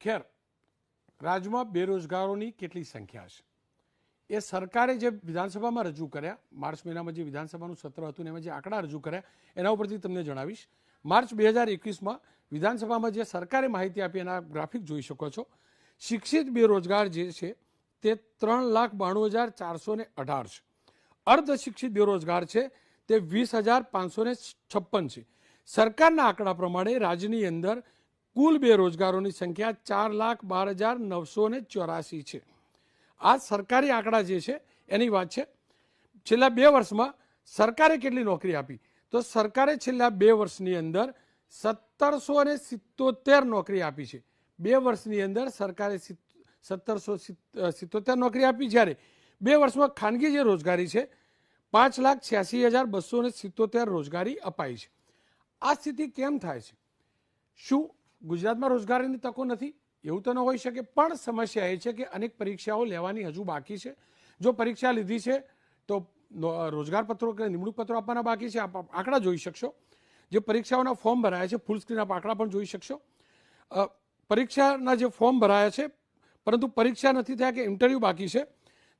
ખેર રાજ્યમાં બેરોજગારોની કેટલી સંખ્યા છે એ સરકારે જે વિધાનસભામાં રજૂ કર્યા માર્ચ મહિનામાં જે વિધાનસભાનું સત્ર હતું ને એમાં જે આંકડા રજૂ કર્યા એના ઉપરથી તમને જણાવીશ માર્ચ બે હજાર એકવીસમાં વિધાનસભામાં જે સરકારે માહિતી આપી એના ગ્રાફિક જોઈ શકો છો શિક્ષિત બેરોજગાર જે છે તે ત્રણ લાખ બાણું હજાર ચારસો ને અઢાર છે અર્ધ શિક્ષિત બેરોજગાર છે તે વીસ હજાર પાંચસો ને છપ્પન છે સરકારના આંકડા પ્રમાણે રાજ્યની અંદર કુલ બેરોજગારોની સંખ્યા ચાર લાખ બાર હજાર નવસો ને ચોરાસી છે આ સરકારી આંકડા જે છે એની વાત છે છેલ્લા બે વર્ષમાં સરકારે કેટલી નોકરી આપી તો સરકારે છેલ્લા બે વર્ષની અંદર સત્તરસો ને સિત્તોતેર નોકરી આપી છે બે વર્ષની અંદર સરકારે સત્તરસો સિત્તોતેર નોકરી આપી જ્યારે બે વર્ષમાં ખાનગી જે રોજગારી છે પાંચ લાખ છ્યાસી હજાર બસો સિત્તોતેર રોજગારી અપાઈ છે આ સ્થિતિ કેમ થાય છે શું ગુજરાતમાં રોજગારીની તકો નથી એવું તો ન હોઈ શકે પણ સમસ્યા એ છે કે અનેક પરીક્ષાઓ લેવાની હજુ બાકી છે જો પરીક્ષા લીધી છે તો રોજગાર પત્રો કે નિમણૂક પત્રો આપવાના બાકી છે આંકડા જોઈ શકશો જે પરીક્ષાઓના ફોર્મ ભરાયા છે ફૂલ સ્ક્રીન આપ આંકડા પણ જોઈ શકશો પરીક્ષાના જે ફોર્મ ભરાયા છે પરંતુ પરીક્ષા નથી થયા કે ઇન્ટરવ્યૂ બાકી છે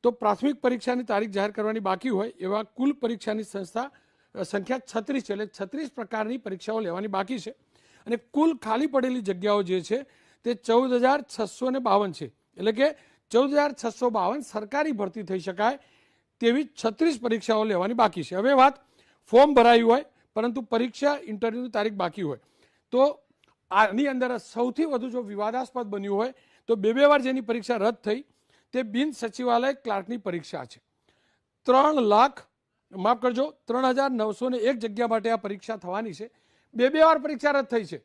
તો પ્રાથમિક પરીક્ષાની તારીખ જાહેર કરવાની બાકી હોય એવા કુલ પરીક્ષાની સંસ્થા સંખ્યા છત્રીસ છે એટલે છત્રીસ પ્રકારની પરીક્ષાઓ લેવાની બાકી છે અને કુલ ખાલી પડેલી જગ્યાઓ જે છે તે ચૌદ હજાર છસો ને બાવન છે એટલે કે ચૌદ હજાર છસો બાવન સરકારી ભરતી થઈ શકાય તેવી છત્રીસ પરીક્ષાઓ લેવાની બાકી છે હવે વાત ફોર્મ ભરાયું હોય પરંતુ પરીક્ષા ઇન્ટરવ્યૂની તારીખ બાકી હોય તો આની અંદર સૌથી વધુ જો વિવાદાસ્પદ બન્યું હોય તો બે બે વાર જેની પરીક્ષા રદ થઈ તે બિન સચિવાલય ક્લાર્કની પરીક્ષા છે ત્રણ લાખ માફ કરજો ત્રણ હજાર નવસો ને એક જગ્યા માટે આ પરીક્ષા થવાની છે બે બે વાર પરીક્ષા રદ થઈ છે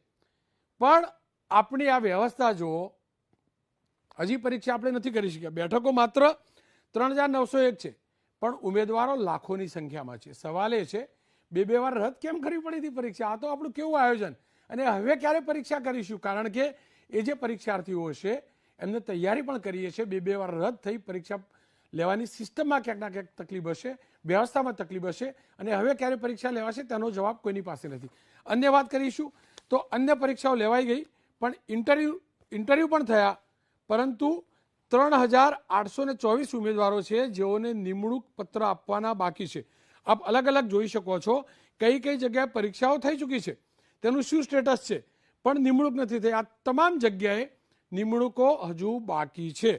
પણ આપણી આ વ્યવસ્થા જુઓ હજી પરીક્ષા આપણે નથી કરી શક્યા બેઠકો માત્ર ત્રણ હજાર નવસો એક છે પણ ઉમેદવારો લાખોની સંખ્યામાં છે સવાલ એ છે બે બે વાર રદ કેમ કરવી પડી હતી પરીક્ષા આ તો આપણું કેવું આયોજન અને હવે ક્યારે પરીક્ષા કરીશું કારણ કે એ જે પરીક્ષાર્થીઓ છે એમને તૈયારી પણ કરીએ છીએ બે બે વાર રદ થઈ પરીક્ષા લેવાની સિસ્ટમમાં ક્યાંક ના ક્યાંક તકલીફ હશે વ્યવસ્થામાં તકલીફ હશે અને હવે ક્યારે પરીક્ષા લેવાશે તેનો જવાબ કોઈની પાસે નથી અન્ય વાત કરીશું તો અન્ય પરીક્ષાઓ લેવાઈ ગઈ પણ ઇન્ટરવ્યૂ ઇન્ટરવ્યૂ પણ થયા પરંતુ ત્રણ હજાર આઠસો ને ચોવીસ ઉમેદવારો છે જેઓને નિમણૂક પત્ર આપવાના બાકી છે આપ અલગ અલગ જોઈ શકો છો કઈ કઈ જગ્યાએ પરીક્ષાઓ થઈ ચૂકી છે તેનું શું સ્ટેટસ છે પણ નિમણૂક નથી થઈ આ તમામ જગ્યાએ નિમણૂકો હજુ બાકી છે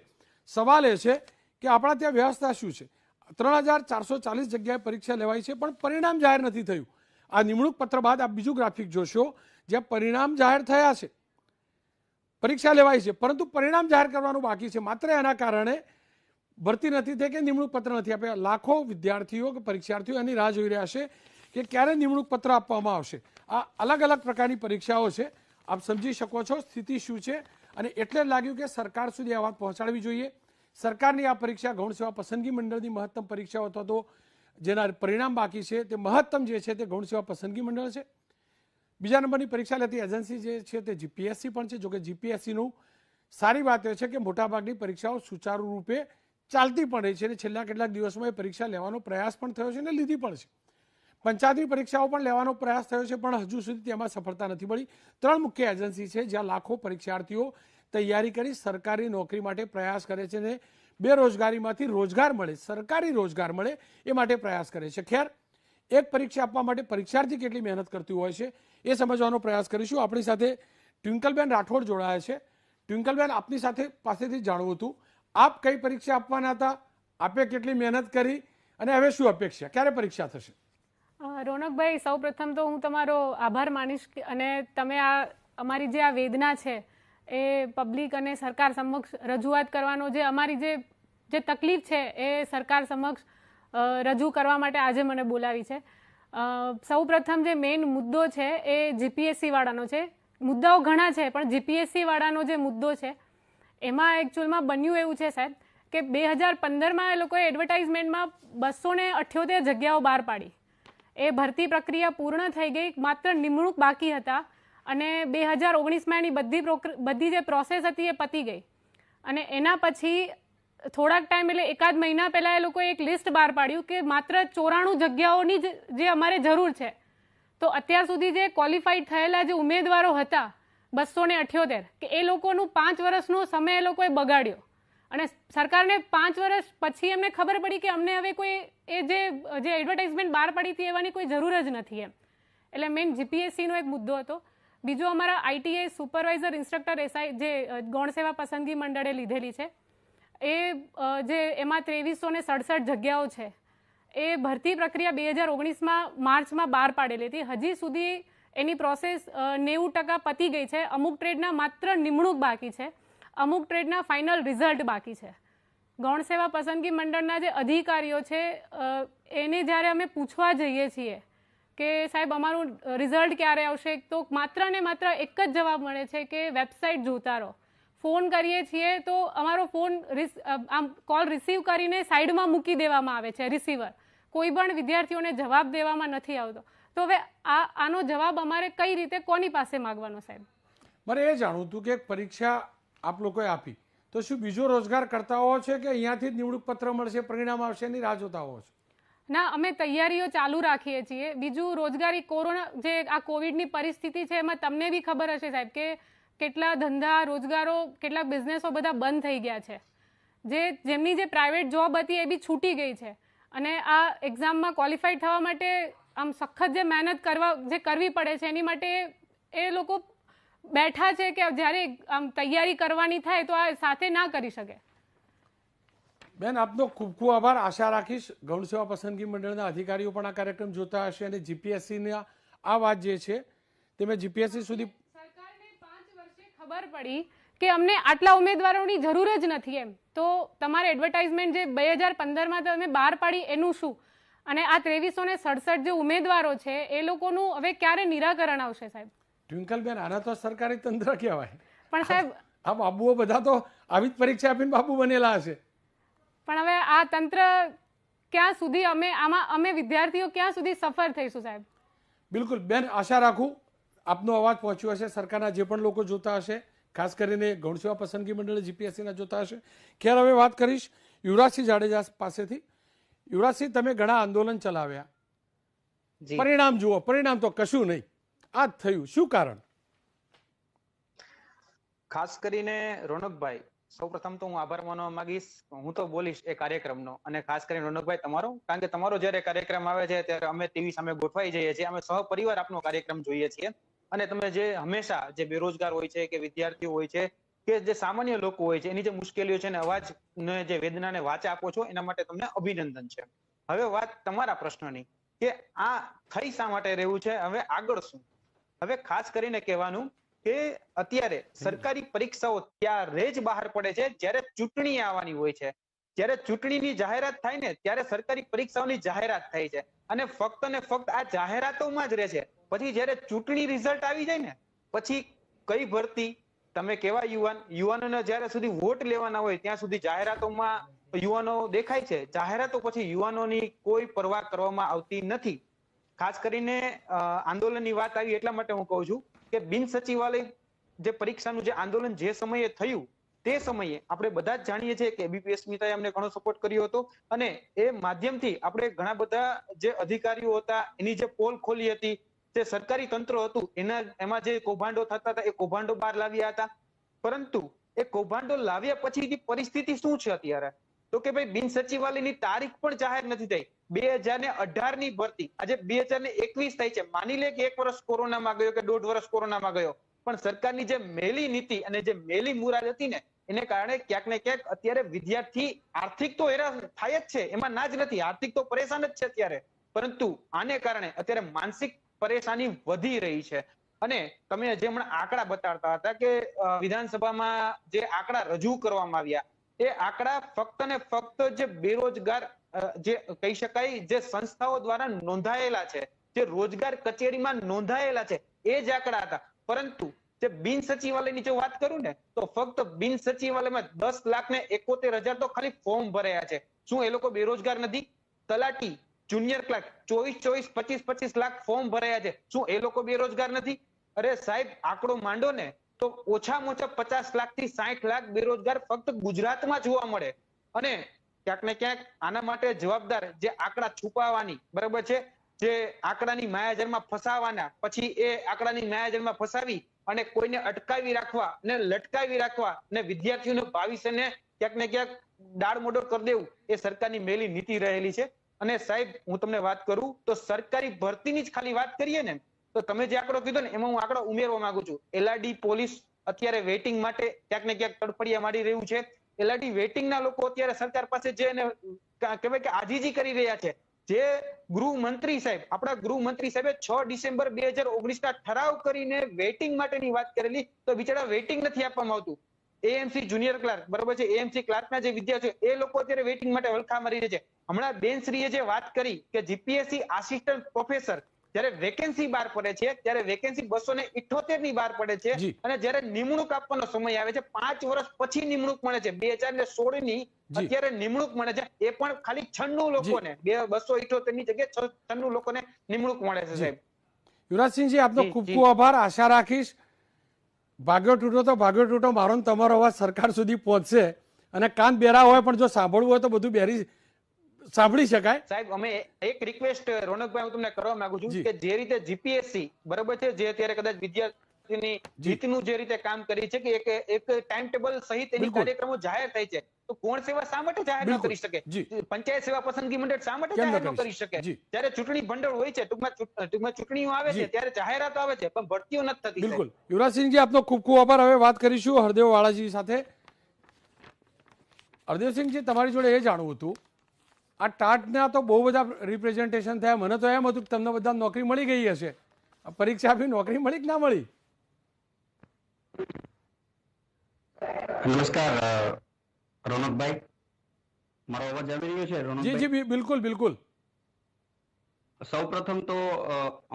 સવાલ એ છે કે આપણા ત્યાં વ્યવસ્થા શું છે ત્રણ હજાર ચારસો ચાલીસ જગ્યાએ પરીક્ષા લેવાઈ છે પણ પરિણામ જાહેર નથી થયું આ નિમણૂક પત્ર બાદ આ બીજું ગ્રાફિક જોશો જ્યાં પરિણામ જાહેર થયા છે પરીક્ષા લેવાઈ છે પરંતુ પરિણામ જાહેર કરવાનું બાકી છે માત્ર એના કારણે ભરતી નથી થઈ કે નિમણૂક પત્ર નથી આપ્યા લાખો વિદ્યાર્થીઓ કે પરીક્ષાર્થીઓ એની રાહ જોઈ રહ્યા છે કે ક્યારે નિમણૂક પત્ર આપવામાં આવશે આ અલગ અલગ પ્રકારની પરીક્ષાઓ છે આપ સમજી શકો છો સ્થિતિ શું છે અને એટલે લાગ્યું કે સરકાર સુધી આ વાત પહોંચાડવી જોઈએ સરકારની આ પરીક્ષા ગૌણ સેવા પસંદગી મંડળની મહત્તમ પરીક્ષાઓ અથવા તો જેના પરિણામ બાકી છે તે મહત્તમ જે છે તે ગૌણ સેવા પસંદગી મંડળ છે બીજા નંબરની પરીક્ષા લેતી એજન્સી જે છે તે જીપીએસસી પણ છે જોકે જીપીએસસીનું સારી વાત એ છે કે મોટાભાગની પરીક્ષાઓ સુચારુ રૂપે ચાલતી પણ રહી છે અને છેલ્લા કેટલાક દિવસોમાં એ પરીક્ષા લેવાનો પ્રયાસ પણ થયો છે અને લીધી પણ છે પંચાયતની પરીક્ષાઓ પણ લેવાનો પ્રયાસ થયો છે પણ હજુ સુધી તેમાં સફળતા નથી મળી ત્રણ મુખ્ય એજન્સી છે જ્યાં લાખો પરીક્ષાર્થીઓ તૈયારી કરી સરકારી નોકરી માટે પ્રયાસ કરે છે અને બેરોજગારીમાંથી રોજગાર મળે સરકારી રોજગાર મળે એ માટે પ્રયાસ કરે છે ખેર એક પરીક્ષા આપવા માટે પરીક્ષાર્થી કેટલી મહેનત કરતી હોય છે એ સમજવાનો પ્રયાસ કરીશું આપણી સાથે ટ્વિંકલબેન રાઠોડ જોડાયા છે ટ્વિંકલબેન આપની સાથે પાસેથી જાણવું હતું આપ કઈ પરીક્ષા આપવાના હતા આપે કેટલી મહેનત કરી અને હવે શું અપેક્ષા ક્યારે પરીક્ષા થશે રોનકભાઈ સૌ પ્રથમ તો હું તમારો આભાર માનીશ અને તમે આ અમારી જે આ વેદના છે એ પબ્લિક અને સરકાર સમક્ષ રજૂઆત કરવાનો જે અમારી જે જે તકલીફ છે એ સરકાર સમક્ષ રજૂ કરવા માટે આજે મને બોલાવી છે સૌપ્રથમ જે મેઇન મુદ્દો છે એ જીપીએસસીવાળાનો છે મુદ્દાઓ ઘણા છે પણ જીપીએસસીવાળાનો જે મુદ્દો છે એમાં એકચ્યુઅલમાં બન્યું એવું છે સાહેબ કે બે હજાર પંદરમાં એ લોકોએ એડવર્ટાઇઝમેન્ટમાં બસો ને અઠ્યોતેર જગ્યાઓ બહાર પાડી એ ભરતી પ્રક્રિયા પૂર્ણ થઈ ગઈ માત્ર નિમણૂક બાકી હતા અને બે હજાર ઓગણીસમાં એની બધી બધી જે પ્રોસેસ હતી એ પતી ગઈ અને એના પછી થોડાક ટાઈમ એટલે એકાદ મહિના પહેલાં એ લોકોએ એક લિસ્ટ બહાર પાડ્યું કે માત્ર ચોરાણું જગ્યાઓની જ જે અમારે જરૂર છે તો અત્યાર સુધી જે ક્વોલિફાઈડ થયેલા જે ઉમેદવારો હતા બસો ને અઠ્યોતેર કે એ લોકોનું પાંચ વર્ષનો સમય એ લોકોએ બગાડ્યો અને સરકારને પાંચ વર્ષ પછી અમને ખબર પડી કે અમને હવે કોઈ એ જે જે એડવર્ટાઇઝમેન્ટ બહાર પડી હતી એવાની કોઈ જરૂર જ નથી એમ એટલે મેઇન જીપીએસસીનો એક મુદ્દો હતો બીજું અમારા આઈટીએ સુપરવાઇઝર ઇન્સ્ટ્રક્ટર એસઆઈ જે ગૌણસેવા પસંદગી મંડળે લીધેલી છે એ જે એમાં ત્રેવીસો ને સડસઠ જગ્યાઓ છે એ ભરતી પ્રક્રિયા બે હજાર ઓગણીસમાં માર્ચમાં બહાર પાડેલી હતી હજી સુધી એની પ્રોસેસ નેવું ટકા પતી ગઈ છે અમુક ટ્રેડના માત્ર નિમણૂક બાકી છે અમુક ટ્રેડના ફાઇનલ રિઝલ્ટ બાકી છે ગૌણસેવા પસંદગી મંડળના જે અધિકારીઓ છે એને જ્યારે અમે પૂછવા જઈએ છીએ કે સાહેબ અમારું રિઝલ્ટ ક્યારે આવશે તો માત્ર ને માત્ર એક જ જવાબ મળે છે કે વેબસાઇટ જોતા રહો ફોન કરીએ છીએ તો અમારો ફોન આમ કોલ રિસીવ કરીને સાઈડમાં મૂકી દેવામાં આવે છે રિસીવર કોઈ પણ વિદ્યાર્થીઓને જવાબ દેવામાં નથી આવતો તો હવે આ આનો જવાબ અમારે કઈ રીતે કોની પાસે માગવાનો સાહેબ મારે એ જાણવું હતું કે પરીક્ષા આપ લોકોએ આપી તો શું બીજો રોજગાર કરતા હો છે કે અહીંયાથી જ નિવડૂક પત્ર મળશે પરિણામ આવશે એની રાહ જોતા હો છો ના અમે તૈયારીઓ ચાલુ રાખીએ છીએ બીજું રોજગારી કોરોના જે આ કોવિડની પરિસ્થિતિ છે એમાં તમને બી ખબર હશે સાહેબ કે કેટલા ધંધા રોજગારો કેટલા બિઝનેસો બધા બંધ થઈ ગયા છે જે જેમની જે પ્રાઇવેટ જોબ હતી એ બી છૂટી ગઈ છે અને આ એક્ઝામમાં ક્વોલિફાઈડ થવા માટે આમ સખત જે મહેનત કરવા જે કરવી પડે છે એની માટે એ લોકો બેઠા છે કે જ્યારે આમ તૈયારી કરવાની થાય તો આ સાથે ના કરી શકે બેન આપનો ખૂબ ખૂબ આભાર આશા રાખીશ ગૌણસેવા પસંદગી મંડળના અધિકારીઓ પણ આ કાર્યક્રમ જોતા હશે અને જીપીએસસીની આ વાત જે છે તે મેં જીપીએસસી સુધી ખબર પડી કે અમને આટલા ઉમેદવારોની જરૂર જ નથી એમ તો તમારે એડવર્ટાઇઝમેન્ટ જે બે હજાર પંદરમાં તમે બહાર પાડી એનું શું અને આ ત્રેવીસો ને સડસઠ જે ઉમેદવારો છે એ લોકોનું હવે ક્યારે નિરાકરણ આવશે સાહેબ ટ્વિંકલ બેન આના તો સરકારી તંત્ર કહેવાય પણ સાહેબ આ બાબુઓ બધા તો આવી જ પરીક્ષા આપીને બાબુ બનેલા હશે પણ હવે આ તંત્ર ક્યાં સુધી અમે આમાં અમે વિદ્યાર્થીઓ ક્યાં સુધી સફર થઈશું સાહેબ બિલકુલ બેન આશા રાખું આપનો અવાજ પહોંચ્યો હશે સરકારના જે પણ લોકો જોતા હશે ખાસ કરીને ગૌણસેવા પસંદગી મંડળ જીપીએસસીના જોતા હશે ખેર હવે વાત કરીશ યુવરાજસિંહ જાડેજા પાસેથી યુવરાજસિંહ તમે ઘણા આંદોલન ચલાવ્યા પરિણામ જુઓ પરિણામ તો કશું નહીં આ થયું શું કારણ ખાસ કરીને રોનકભાઈ સૌ પ્રથમ તો હું આભાર માનવા માંગીશ હું તો બોલીશ એ કાર્યક્રમનો અને ખાસ કરીને રોનકભાઈ તમારો કારણ કે તમારો જયારે કાર્યક્રમ આવે છે ત્યારે અમે ટીવી સામે ગોઠવાઈ જઈએ છીએ અમે સહપરિવાર આપનો કાર્યક્રમ જોઈએ છીએ અને તમે જે હંમેશા જે બેરોજગાર હોય છે કે વિદ્યાર્થીઓ હોય છે કે જે સામાન્ય લોકો હોય છે એની જે મુશ્કેલીઓ છે અને અવાજ ને જે વેદનાને વાચા આપો છો એના માટે તમને અભિનંદન છે હવે વાત તમારા પ્રશ્નની કે આ થઈ શા માટે રહેવું છે હવે આગળ શું હવે ખાસ કરીને કહેવાનું કે અત્યારે સરકારી પરીક્ષાઓ ત્યારે જ બહાર પડે છે જ્યારે ચૂંટણી આવવાની હોય છે જ્યારે ચૂંટણીની જાહેરાત થાય ને ત્યારે સરકારી પરીક્ષાઓની જાહેરાત થાય છે અને ફક્ત ને ફક્ત આ જાહેરાતોમાં જ રહે છે પછી જ્યારે ચૂંટણી રિઝલ્ટ આવી જાય ને પછી કઈ ભરતી તમે કેવા યુવાન યુવાનોને જ્યારે સુધી વોટ લેવાના હોય ત્યાં સુધી જાહેરાતોમાં યુવાનો દેખાય છે જાહેરાતો પછી યુવાનોની કોઈ પરવા કરવામાં આવતી નથી ખાસ કરીને આંદોલનની વાત આવી એટલા માટે હું કહું છું કે બિન સચિવાલય જે પરીક્ષાનું જે આંદોલન જે સમયે થયું તે સમયે આપણે બધા જ જાણીએ છીએ કે એબીપી મિતાએ અમને ઘણો સપોર્ટ કર્યો હતો અને એ માધ્યમથી આપણે ઘણા બધા જે અધિકારીઓ હતા એની જે પોલ ખોલી હતી જે સરકારી તંત્ર હતું એના એમાં જે કૌભાંડો થતા હતા એ કૌભાંડો બહાર લાવ્યા હતા પરંતુ એ કૌભાંડો લાવ્યા પછી પરિસ્થિતિ શું છે અત્યારે તો કે ભાઈ બિન સચિવાલયની તારીખ પણ જાહેર નથી થઈ બે હજાર ને અઢાર ની ભરતી આજે બે હજાર ને એકવીસ થઈ છે માની લે કે એક વર્ષ કોરોનામાં ગયો કે દોઢ વર્ષ કોરોનામાં ગયો પણ સરકારની જે મેલી નીતિ અને જે મેલી મુરાદ હતી ને એને કારણે ક્યાંક ને ક્યાંક અત્યારે વિદ્યાર્થી આર્થિક તો હેરાન થાય જ છે એમાં ના જ નથી આર્થિક તો પરેશાન જ છે અત્યારે પરંતુ આને કારણે અત્યારે માનસિક પરેશાની વધી રહી છે અને તમે જે હમણાં આંકડા બતાડતા હતા કે વિધાનસભામાં જે આંકડા રજૂ કરવામાં આવ્યા એ આંકડા ફક્ત ને ફક્ત જે બેરોજગાર જે કહી શકાય જે સંસ્થાઓ દ્વારા નોંધાયેલા છે જે રોજગાર કચેરીમાં નોંધાયેલા છે એ જ આંકડા હતા પરંતુ જે બિન સચિવાલયની જો વાત કરું ને તો ફક્ત બિન સચિવાલયમાં દસ લાખ ને એકોતેર હજાર તો ખાલી ફોર્મ ભરાયા છે શું એ લોકો બેરોજગાર નથી તલાટી જુનિયર ક્લાર્ક ચોવીસ ચોવીસ પચીસ પચીસ લાખ ફોર્મ ભરાયા છે શું એ લોકો બેરોજગાર નથી અરે સાહેબ આંકડો માંડો ને તો ઓછામાં ઓછા પચાસ લાખ થી સાહીઠ લાખ બેરોજગાર ફક્ત ગુજરાતમાં જોવા મળે અને ક્યાંક ને ક્યાંક આના માટે જવાબદાર જે આંકડા છુપાવવાની બરાબર છે જે આંકડાની માયાજળમાં ફસાવાના પછી એ આંકડાની માયાજળમાં ફસાવી અને કોઈને અટકાવી રાખવા ને લટકાવી રાખવા ને વિદ્યાર્થીઓનું ભવિષ્યને ક્યાંક ને ક્યાંક ડાળમોડો કરી દેવું એ સરકારની મેલી નીતિ રહેલી છે અને સાહેબ હું તમને વાત કરું તો સરકારી ભરતીની જ ખાલી વાત કરીએ ને તો તમે જે આંકડો કીધો ને એમાં હું આંકડો ઉમેરવા માંગુ છું એલઆરડી પોલીસ અત્યારે વેટિંગ માટે ક્યાંક ને ક્યાંક તડપડિયા મારી રહ્યું છે એલઆરડી વેટિંગના લોકો અત્યારે સરકાર પાસે જે કહેવાય કે આજીજી કરી રહ્યા છે જે ગૃહમંત્રી સાહેબ આપણા ગૃહમંત્રી સાહેબે છ ડિસેમ્બર બે હજાર ઓગણીસ ના ઠરાવ કરીને વેટિંગ માટેની વાત કરેલી તો બિચારા વેટિંગ નથી આપવામાં આવતું એએમસી જુનિયર ક્લાર્ક બરોબર છે એએમસી ક્લાર્કના જે વિદ્યાર્થીઓ એ લોકો અત્યારે વેટિંગ માટે વલખા મારી રહ્યા છે હમણાં બેનશ્રીએ જે વાત કરી કે જીપીએસસી આસિસ્ટન્ટ પ્રોફેસર જ્યારે વેકેન્સી બહાર પડે છે ત્યારે વેકેન્સી બસો ને ઇઠોતેર ની બહાર પડે છે અને જ્યારે નિમણૂક આપવાનો સમય આવે છે પાંચ વર્ષ પછી નિમણૂક મળે છે બે હજાર ને સોળ ની અત્યારે નિમણૂક મળે છે એ પણ ખાલી છન્નું લોકોને બે બસો ઇઠોતેર ની જગ્યાએ છન્નું લોકોને નિમણૂક મળે છે સાહેબ યુવરાજસિંહજી આપનો ખૂબ ખૂબ આભાર આશા રાખીશ ભાગ્યો તૂટો તો ભાગ્યો તૂટો મારો તમારો અવાજ સરકાર સુધી પહોંચશે અને કાન બેરા હોય પણ જો સાંભળવું હોય તો બધું બેરી સાંભળી શકાય સાહેબ અમે એક રિક્વેસ્ટ રોનકભાઈ હું તમને કરવા માંગુ છું કે જે રીતે જીપીએસસી બરોબર છે જે અત્યારે કદાચ વિદ્યાર્થીની જીતનું જે રીતે કામ કરી છે કે એક એક ટાઈમ ટેબલ સહિત એની કાર્યક્રમો જાહેર થઈ છે તો કોણ સેવા શા માટે જાહેર ન કરી શકે પંચાયત સેવા પસંદગી મંડળ શા માટે જાહેર ન કરી શકે ત્યારે ચૂંટણી ભંડોળ હોય છે ટૂંકમાં ટૂંકમાં ચૂંટણીઓ આવે છે ત્યારે જાહેરાતો આવે છે પણ ભરતીઓ નથી થતી બિલકુલ યુવરાજસિંહજી આપનો ખૂબ ખૂબ આભાર હવે વાત કરીશું હરદેવ વાળાજી સાથે હરદેવસિંહજી તમારી જોડે એ જાણવું હતું આ ટાટના તો બહુ બધા રિપ્રેઝન્ટેશન થયા મને તો એમ હતું કે તમને બધા નોકરી મળી ગઈ હશે પરીક્ષા આપી નોકરી મળી કે ના મળી નમસ્કાર રોનકભાઈ મારો અવાજ આવી રહ્યો છે રોનકભાઈ જી જી બિલકુલ બિલકુલ પ્રથમ તો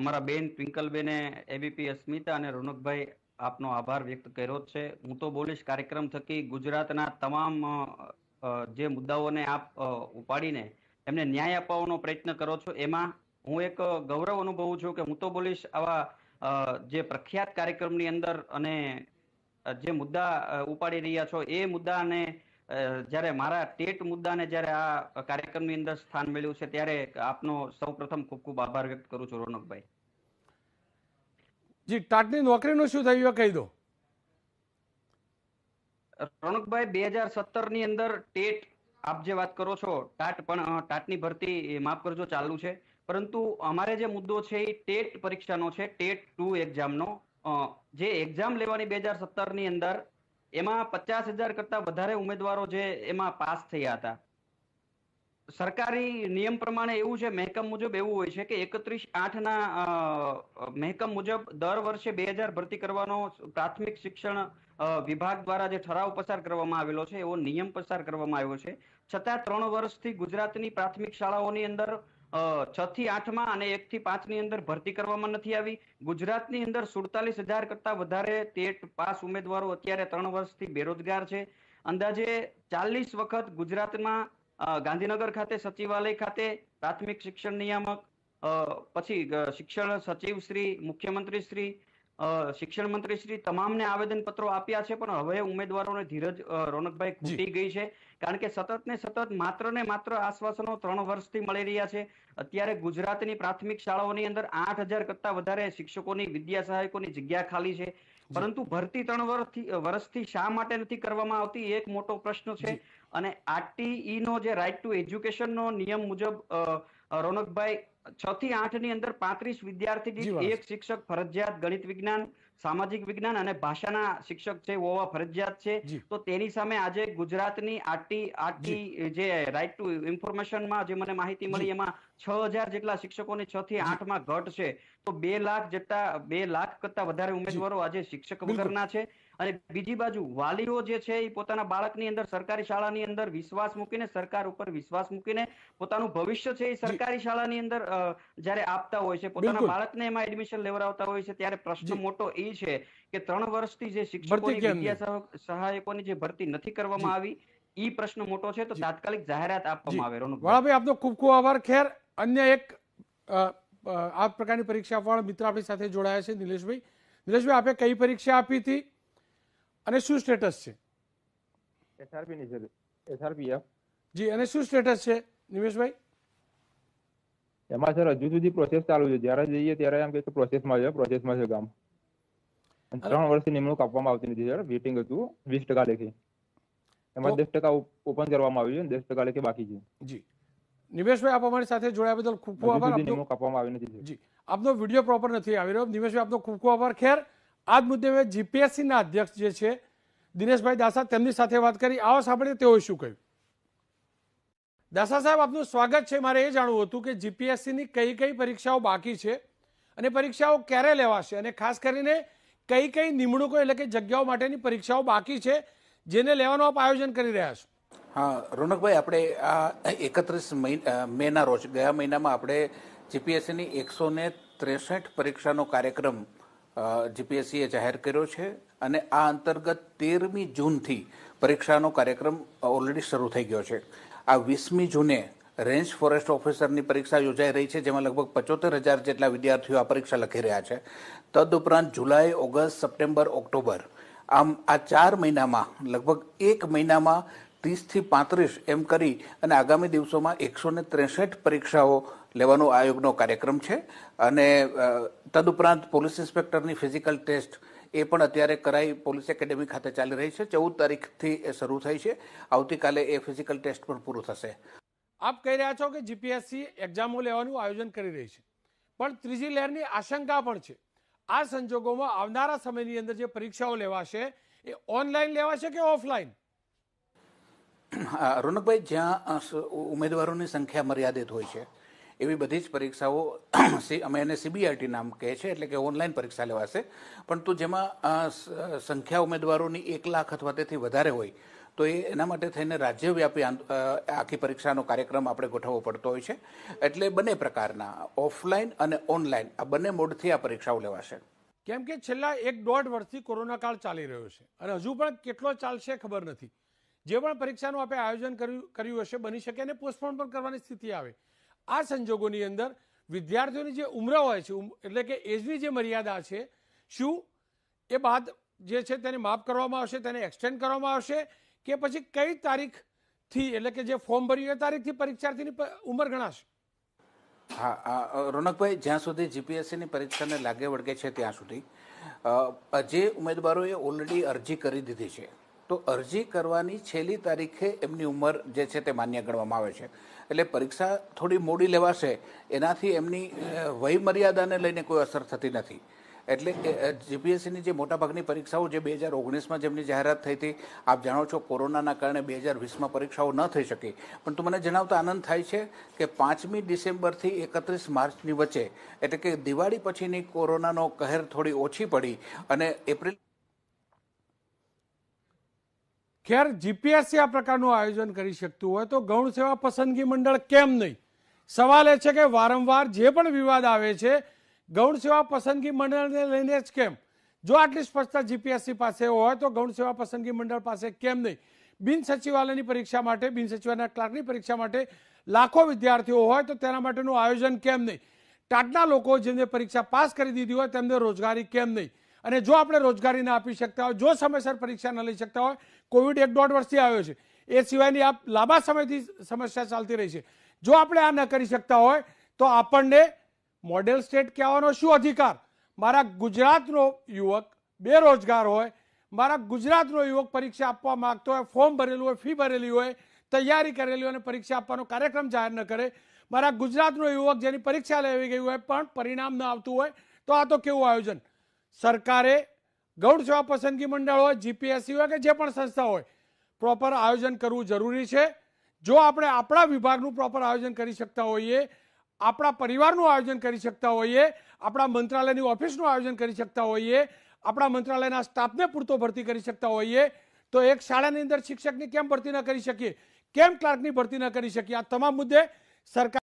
અમારા બેન ટ્વિંકલબેને એબીપી અસ્મિતા અને રોનકભાઈ આપનો આભાર વ્યક્ત કર્યો છે હું તો બોલીશ કાર્યક્રમ થકી ગુજરાતના તમામ જે મુદ્દાઓને આપ ઉપાડીને એમને ન્યાય અપાવવાનો પ્રયત્ન કરો છો એમાં હું એક ગૌરવ અનુભવું છું કે હું તો બોલીશ આવા જે પ્રખ્યાત કાર્યક્રમની અંદર અને જે મુદ્દા ઉપાડી રહ્યા છો એ મુદ્દાને જ્યારે મારા ટેટ મુદ્દાને જ્યારે આ કાર્યક્રમની અંદર સ્થાન મળ્યું છે ત્યારે આપનો સૌ પ્રથમ ખૂબ ખૂબ આભાર વ્યક્ત કરું છું રોનકભાઈ જી ટાટની નોકરીનું શું થયું કહી દો રોનકભાઈ બે હજાર સત્તર ની અંદર ટેટ આપ જે વાત કરો છો ટાટ પણ ટાટની ભરતી માફ કરજો ચાલુ છે પરંતુ અમારે જે મુદ્દો છે એ ટેટ પરીક્ષાનો છે ટેટ ટુ એક્ઝામનો જે એક્ઝામ લેવાની બે હજાર સત્તર ની અંદર એમાં પચાસ હજાર કરતા વધારે ઉમેદવારો જે એમાં પાસ થયા હતા સરકારી નિયમ પ્રમાણે એવું છે મહેકમ મુજબ એવું હોય છે કે એકત્રીસ આઠ ના મહેકમ મુજબ દર વર્ષે બે હજાર ભરતી કરવાનો પ્રાથમિક શિક્ષણ વિભાગ દ્વારા જે ઠરાવ પસાર કરવામાં આવેલો છે એવો નિયમ પસાર કરવામાં આવ્યો છે છતાં ત્રણ વર્ષથી ગુજરાતની પ્રાથમિક શાળાઓની અંદર છ થી આઠમાં અને એક થી પાંચની અંદર ભરતી કરવામાં નથી આવી ગુજરાતની અંદર સુડતાલીસ હજાર કરતા વધારે ટેટ પાસ ઉમેદવારો અત્યારે ત્રણ વર્ષથી બેરોજગાર છે અંદાજે ચાલીસ વખત ગુજરાતમાં ગાંધીનગર ખાતે સચિવાલય ખાતે પ્રાથમિક શિક્ષણ નિયામક પછી શિક્ષણ સચિવ શ્રી મુખ્યમંત્રી શ્રી શિક્ષણ મંત્રી શ્રી તમામને આવેદન પત્રો આપ્યા છે પણ હવે ઉમેદવારોને ધીરજ રોનકભાઈ ખૂટી ગઈ છે કારણ કે સતત ને સતત માત્ર ને માત્ર આશ્વાસનો ત્રણ વર્ષથી મળી રહ્યા છે અત્યારે ગુજરાતની પ્રાથમિક શાળાઓની અંદર આઠ હજાર કરતા વધારે શિક્ષકોની વિદ્યા સહાયકોની જગ્યા ખાલી છે પરંતુ ભરતી ત્રણ વર્ષથી વર્ષથી શા માટે નથી કરવામાં આવતી એક મોટો પ્રશ્ન છે અને આરટીઈ નો જે રાઇટ ટુ એજ્યુકેશન નો નિયમ મુજબ રોનકભાઈ છ થી આઠ ની અંદર પાંત્રીસ વિદ્યાર્થી દીઠ એક શિક્ષક ફરજિયાત ગણિત વિજ્ઞાન સામાજિક વિજ્ઞાન અને ભાષાના શિક્ષક છે હોવા ફરજિયાત છે તો તેની સામે આજે ગુજરાતની આટી આટી જે રાઇટ ટુ ઇન્ફોર્મેશનમાં જે મને માહિતી મળી એમાં છ હજાર જેટલા શિક્ષકોની છ થી આઠમાં ઘટ છે બે લાખ જેટલા બે લાખ કરતા વધારે ઉમેદવારો આજે શિક્ષક વગરના છે અને બીજી બાજુ વાલીઓ જે છે એ પોતાના બાળકની અંદર સરકારી શાળાની અંદર વિશ્વાસ મૂકીને સરકાર ઉપર વિશ્વાસ મૂકીને પોતાનું ભવિષ્ય છે એ સરકારી શાળાની અંદર જ્યારે આપતા હોય છે પોતાના બાળકને એમાં એડમિશન લેવડાવતા હોય છે ત્યારે પ્રશ્ન મોટો એ છે કે ત્રણ વર્ષથી જે શિક્ષકોની વિદ્યા સહાયકોની જે ભરતી નથી કરવામાં આવી એ પ્રશ્ન મોટો છે તો તાત્કાલિક જાહેરાત આપવામાં આવે વાળાભાઈ આપનો ખૂબ ખૂબ આભાર ખેર અન્ય એક આ પ્રકારની પરીક્ષા આપવાળા મિત્ર આપણી સાથે જોડાયા છે નિલેશભાઈ નિલેશભાઈ આપે કઈ પરીક્ષા આપી હતી અને શું સ્ટેટસ છે એસઆરપી ની સર એસઆરપી જી અને શું સ્ટેટસ છે નિમેશભાઈ એમાં સર હજુ સુધી પ્રોસેસ ચાલુ છે જ્યારે જઈએ ત્યારે એમ કે પ્રોસેસમાં છે પ્રોસેસમાં છે કામ ત્રણ વર્ષની નિમણૂક આપવામાં આવતી નથી સર વેટિંગ હતું વીસ ટકા લેખી એમાં દસ ટકા ઓપન કરવામાં આવ્યું છે દસ ટકા લેખી બાકી છે જી નિમેશભાઈ આપ અમારી સાથે જોડાયા બદલ ખૂબ ખૂબ આભાર આપવામાં આવી નથી જી આપનો વિડીયો પ્રોપર નથી આવી રહ્યો નિમેશભાઈ આપનો ખૂબ ખૂબ આભાર ખેર આ જ મુદ્દે મેં જીપીએસસીના અધ્યક્ષ જે છે દિનેશભાઈ દાસા તેમની સાથે વાત કરી આવો સાંભળીએ તેઓએ શું કહ્યું દાસા સાહેબ આપનું સ્વાગત છે મારે એ જાણવું હતું કે જીપીએસસી ની કઈ કઈ પરીક્ષાઓ બાકી છે અને પરીક્ષાઓ ક્યારે લેવાશે અને ખાસ કરીને કઈ કઈ નિમણૂકો એટલે કે જગ્યાઓ માટેની પરીક્ષાઓ બાકી છે જેને લેવાનું આપ આયોજન કરી રહ્યા છો હા રોનકભાઈ આપણે આ એકત્રીસ મેના રોજ ગયા મહિનામાં આપણે જીપીએસસીની એકસો ને ત્રેસઠ પરીક્ષાનો કાર્યક્રમ જીપીએસસીએ જાહેર કર્યો છે અને આ અંતર્ગત તેરમી જૂનથી પરીક્ષાનો કાર્યક્રમ ઓલરેડી શરૂ થઈ ગયો છે આ વીસમી જૂને રેન્જ ફોરેસ્ટ ઓફિસરની પરીક્ષા યોજાઈ રહી છે જેમાં લગભગ પચોતેર હજાર જેટલા વિદ્યાર્થીઓ આ પરીક્ષા લખી રહ્યા છે તદુપરાંત જુલાઈ ઓગસ્ટ સપ્ટેમ્બર ઓક્ટોબર આમ આ ચાર મહિનામાં લગભગ એક મહિનામાં ત્રીસથી પાંત્રીસ એમ કરી અને આગામી દિવસોમાં એકસો ને ત્રેસઠ પરીક્ષાઓ લેવાનો આયોગનો કાર્યક્રમ છે અને તદુપરાંત પોલીસ ઇન્સ્પેક્ટરની ફિઝિકલ ટેસ્ટ એ પણ અત્યારે કરાઈ પોલીસ એકેડેમી ખાતે ચાલી રહી છે ચૌદ તારીખથી એ શરૂ થઈ છે આવતીકાલે એ ફિઝિકલ ટેસ્ટ પણ પૂરું થશે આપ કહી રહ્યા છો કે જીપીએસસી એક્ઝામો લેવાનું આયોજન કરી રહી છે પણ ત્રીજી લહેરની આશંકા પણ છે આ સંજોગોમાં આવનારા સમયની અંદર જે પરીક્ષાઓ લેવાશે એ ઓનલાઈન લેવાશે કે ઓફલાઈન રોનકભાઈ જ્યાં ઉમેદવારોની સંખ્યા મર્યાદિત હોય છે એવી બધી જ પરીક્ષાઓ અમે એને સીબીઆરટી નામ કહે છે એટલે કે ઓનલાઈન પરીક્ષા લેવાશે પરંતુ જેમાં સંખ્યા ઉમેદવારોની એક લાખ અથવા તેથી વધારે હોય તો એ એના માટે થઈને રાજ્યવ્યાપી આખી પરીક્ષાનો કાર્યક્રમ આપણે ગોઠવવો પડતો હોય છે એટલે બંને પ્રકારના ઓફલાઈન અને ઓનલાઈન આ બંને મોડથી આ પરીક્ષાઓ લેવાશે કેમ કે છેલ્લા એક દોઢ વર્ષથી કોરોના કાળ ચાલી રહ્યો છે અને હજુ પણ કેટલો ચાલશે ખબર નથી જે પણ પરીક્ષાનું આપણે આયોજન કર્યું કર્યું હશે બની શકે અને પોસ્ટપોન પણ કરવાની સ્થિતિ આવે આ સંજોગોની અંદર વિદ્યાર્થીઓની જે ઉમ્ર હોય છે એટલે કે એજની જે મર્યાદા છે શું એ બાદ જે છે તેને માફ કરવામાં આવશે તેને એક્સટેન્ડ કરવામાં આવશે કે પછી કઈ તારીખથી એટલે કે જે ફોર્મ ભર્યું એ તારીખથી પરીક્ષાર્થીની ઉંમર ગણાશે હા રોનકભાઈ જ્યાં સુધી જીપીએસસીની પરીક્ષાને લાગે વળગે છે ત્યાં સુધી જે ઉમેદવારોએ ઓલરેડી અરજી કરી દીધી છે તો અરજી કરવાની છેલ્લી તારીખે એમની ઉંમર જે છે તે માન્ય ગણવામાં આવે છે એટલે પરીક્ષા થોડી મોડી લેવાશે એનાથી એમની વયમર્યાદાને લઈને કોઈ અસર થતી નથી એટલે જીપીએસસીની જે મોટાભાગની પરીક્ષાઓ જે બે હજાર ઓગણીસમાં જેમની જાહેરાત થઈ હતી આપ જાણો છો કોરોનાના કારણે બે હજાર વીસમાં પરીક્ષાઓ ન થઈ શકી પરંતુ મને જણાવતા આનંદ થાય છે કે પાંચમી ડિસેમ્બરથી એકત્રીસ માર્ચની વચ્ચે એટલે કે દિવાળી પછીની કોરોનાનો કહેર થોડી ઓછી પડી અને એપ્રિલ ખેર જીપીએસસી આ પ્રકારનું આયોજન કરી શકતું હોય તો ગૌણ સેવા પસંદગી મંડળ કેમ નહીં સવાલ એ છે કે વારંવાર જે પણ વિવાદ આવે છે ગૌણ સેવા પસંદગી મંડળને લઈને જ કેમ જો આટલી સ્પષ્ટતા જીપીએસસી પાસે હોય તો ગૌણ સેવા પસંદગી મંડળ પાસે કેમ નહીં બિન સચિવાલયની પરીક્ષા માટે બિન સચિવાલયના ક્લાર્કની પરીક્ષા માટે લાખો વિદ્યાર્થીઓ હોય તો તેના માટેનું આયોજન કેમ નહીં ટાટના લોકો જેમને પરીક્ષા પાસ કરી દીધી હોય તેમને રોજગારી કેમ નહીં અને જો આપણે રોજગારી ના આપી શકતા હોય જો સમયસર પરીક્ષા ન લઈ શકતા હોય કોવિડ એક દોઢ વર્ષથી આવ્યો છે એ સિવાયની આ લાંબા સમયથી સમસ્યા ચાલતી રહી છે જો આપણે આ ન કરી શકતા હોય તો આપણને મોડેલ સ્ટેટ કહેવાનો શું અધિકાર મારા ગુજરાતનો યુવક બેરોજગાર હોય મારા ગુજરાતનો યુવક પરીક્ષા આપવા માગતો હોય ફોર્મ ભરેલું હોય ફી ભરેલી હોય તૈયારી કરેલી હોય અને પરીક્ષા આપવાનો કાર્યક્રમ જાહેર ન કરે મારા ગુજરાતનો યુવક જેની પરીક્ષા લેવી ગઈ હોય પણ પરિણામ ન આવતું હોય તો આ તો કેવું આયોજન સરકારે ગૌડ સેવા પસંદગી મંડળ હોય જીપીએસસી હોય કે જે પણ સંસ્થા હોય પ્રોપર આયોજન કરવું જરૂરી છે જો આપણે આપણા વિભાગનું પ્રોપર આયોજન કરી શકતા હોઈએ આપણા પરિવારનું આયોજન કરી શકતા હોઈએ આપણા મંત્રાલયની ઓફિસનું આયોજન કરી શકતા હોઈએ આપણા મંત્રાલયના સ્ટાફને પૂરતો ભરતી કરી શકતા હોઈએ તો એક શાળાની અંદર શિક્ષકની કેમ ભરતી ન કરી શકીએ કેમ ક્લાર્કની ભરતી ન કરી શકીએ આ તમામ મુદ્દે સરકાર